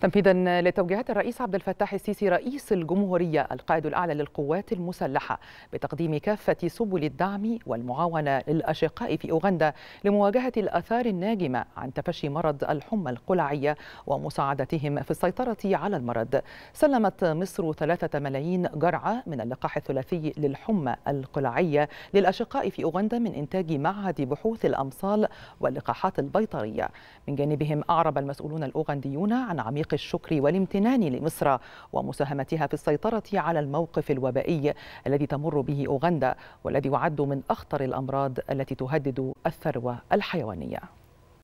تنفيذا لتوجيهات الرئيس عبد الفتاح السيسي رئيس الجمهورية القائد الأعلى للقوات المسلحة بتقديم كافة سبل الدعم والمعاونة للأشقاء في أوغندا لمواجهة الأثار الناجمة عن تفشي مرض الحمى القلعية ومساعدتهم في السيطرة على المرض سلمت مصر ثلاثة ملايين جرعة من اللقاح الثلاثي للحمى القلعية للأشقاء في أوغندا من إنتاج معهد بحوث الأمصال واللقاحات البيطرية من جانبهم أعرب المسؤولون الأوغنديون عن عميق تعليق الشكر والامتنان لمصر ومساهمتها في السيطرة على الموقف الوبائي الذي تمر به أوغندا والذي يعد من أخطر الأمراض التي تهدد الثروة الحيوانية